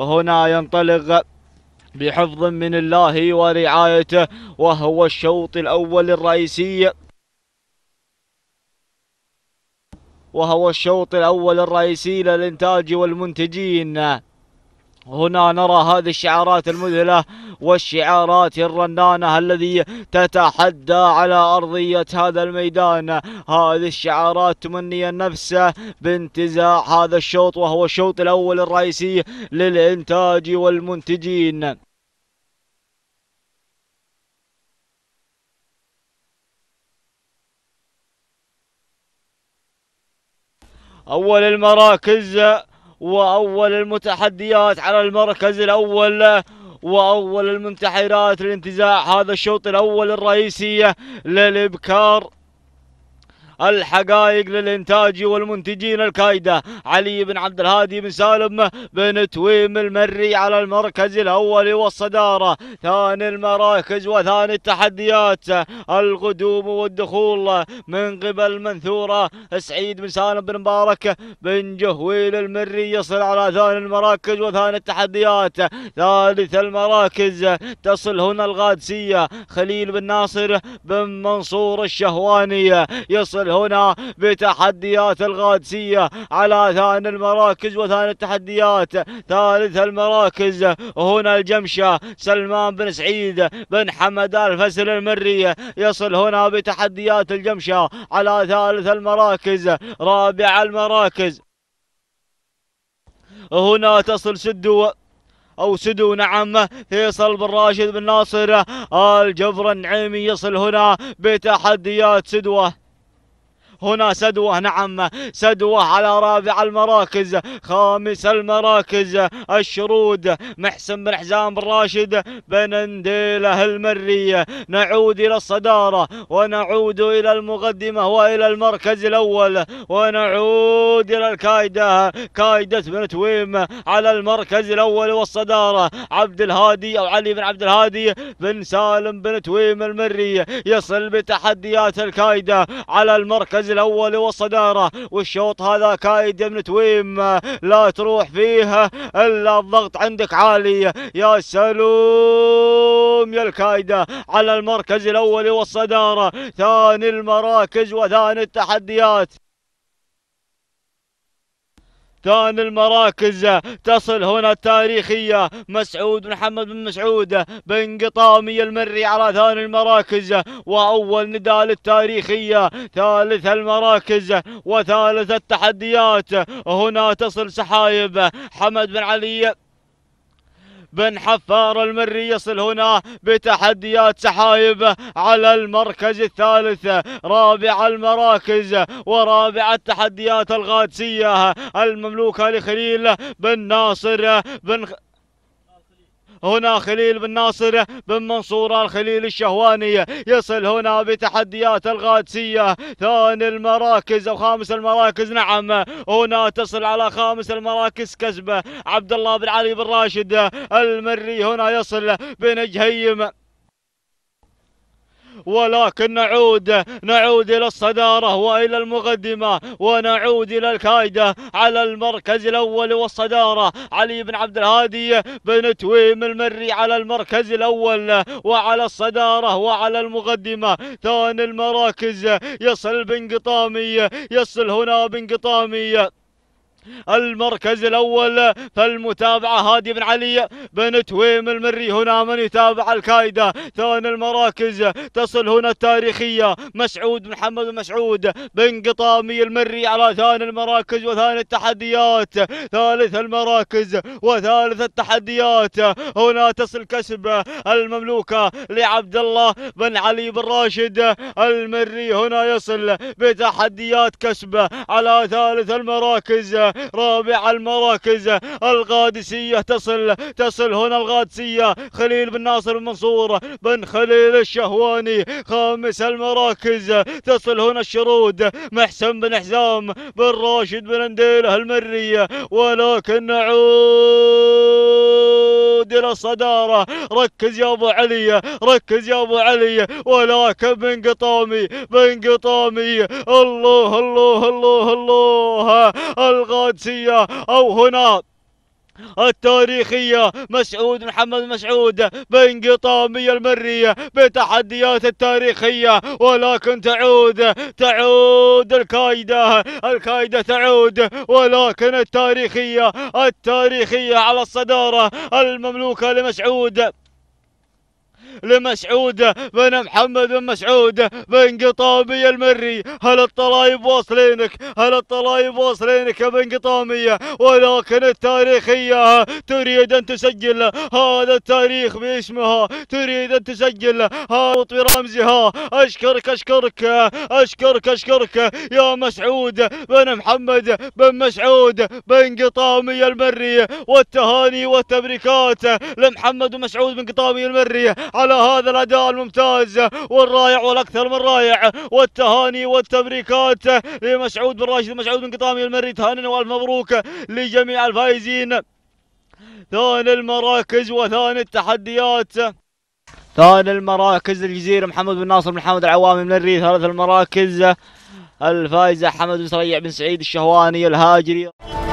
وهنا ينطلق بحفظ من الله ورعايته وهو الشوط الأول الرئيسي وهو الشوط الأول الرئيسي للإنتاج والمنتجين هنا نرى هذه الشعارات المذهلة والشعارات الرنانة الذي تتحدى على أرضية هذا الميدان هذه الشعارات تمني النفس بانتزاع هذا الشوط وهو الشوط الأول الرئيسي للإنتاج والمنتجين أول المراكز وأول المتحديات على المركز الأول وأول المنتحرات لانتزاع هذا الشوط الأول الرئيسي للإبكار الحقائق للإنتاج والمنتجين الكايدة علي بن عبد الهادي بن سالم بن تويم المري على المركز الأول والصدارة ثاني المراكز وثاني التحديات القدوم والدخول من قبل منثورة سعيد بن سالم بن مبارك بن جهويل المري يصل على ثاني المراكز وثاني التحديات ثالث المراكز تصل هنا الغادسية خليل بن ناصر بن منصور الشهواني يصل تحصل هنا بتحديات القادسية على ثاني المراكز وثاني التحديات ثالث المراكز هنا الجمشة سلمان بن سعيد بن حمد الفسل المري يصل هنا بتحديات الجمشة على ثالث المراكز رابع المراكز هنا تصل سدو أو سدو نعم فيصل بن راشد بن ناصر الجبر النعيمي يصل هنا بتحديات سدوه هنا سدوة نعم سدوة على رابع المراكز خامس المراكز الشرود محسن بن حزام بن راشد بن نديله المري نعود إلى الصدارة ونعود إلى المقدمة وإلى المركز الأول ونعود إلى الكايدة كايدة بن تويم على المركز الأول والصدارة عبد الهادي أو علي بن عبد الهادي بن سالم بن تويم المري يصل بتحديات الكايدة على المركز المركز الأول والصدارة والشوط هذا كايد من تويم لا تروح فيها إلا الضغط عندك عالي يا سلوم يا الكايدة على المركز الأول والصدارة ثاني المراكز وثاني التحديات ثاني المراكز تصل هنا التاريخية مسعود محمد بن مسعود بن قطامي المري على ثاني المراكز وأول ندال التاريخية ثالث المراكز وثالث التحديات هنا تصل سحايب حمد بن علي بن حفار المري يصل هنا بتحديات سحايب على المركز الثالث رابع المراكز ورابع التحديات الغادسية المملوكة لخليل بن ناصر بن هنا خليل بن ناصر بن منصور الخليل الشهواني يصل هنا بتحديات القادسية ثاني المراكز أو خامس المراكز نعم هنا تصل على خامس المراكز كسبة عبد الله بن علي بن راشد المري هنا يصل بن جهيم ولكن نعود نعود إلى الصدارة وإلى المقدمة ونعود إلى الكايدة على المركز الأول والصدارة علي بن عبد الهادي بن تويم المري على المركز الأول وعلى الصدارة وعلى المقدمة ثاني المراكز يصل بن قطامي يصل هنا بن قطامي المركز الأول فالمتابعة هادي بن علي بن تويم المري هنا من يتابع الكايدة ثاني المراكز تصل هنا التاريخية مسعود بن محمد مسعود بن قطامي المري على ثاني المراكز وثاني التحديات ثالث المراكز وثالث التحديات هنا تصل كسب المملوكة لعبد الله بن علي بن راشد المري هنا يصل بتحديات كسبه على ثالث المراكز رابع المراكز القادسية تصل تصل هنا القادسية خليل بن ناصر المنصور بن خليل الشهواني خامس المراكز تصل هنا الشرود محسن بن حزام بن راشد بن نديله المري ولكن نعود يعود إلى الصدارة ركز يا أبو علي ركز يا أبو علي ولكن بن بانقطامي الله الله الله الله القادسية أو هناك التاريخية مسعود محمد مسعود قطامي المرية بتحديات التاريخية ولكن تعود تعود الكايدة الكايدة تعود ولكن التاريخية التاريخية على الصدارة المملوكة لمسعود لمسعود بن محمد بن مسعود بن قطامي المري هل الطلايب واصلينك هل الطلايب واصلينك يا بن قطامية ولكن التاريخية تريد أن تسجل هذا التاريخ باسمها تريد أن تسجل هذا برمزها أشكرك أشكرك أشكرك أشكرك يا مسعود بن محمد بن مسعود بن قطامية المري والتهاني والتبريكات لمحمد بن مسعود بن قطامية المري على هذا الأداء الممتاز والرائع والأكثر من رائع والتهاني والتبريكات لمسعود بن راشد مسعود بن قطامي المري تهاني والف مبروك لجميع الفائزين ثاني المراكز وثاني التحديات ثاني المراكز الجزيرة محمد بن ناصر بن حمد العوامي من ثالث المراكز الفائزة حمد بن سريع بن سعيد الشهواني الهاجري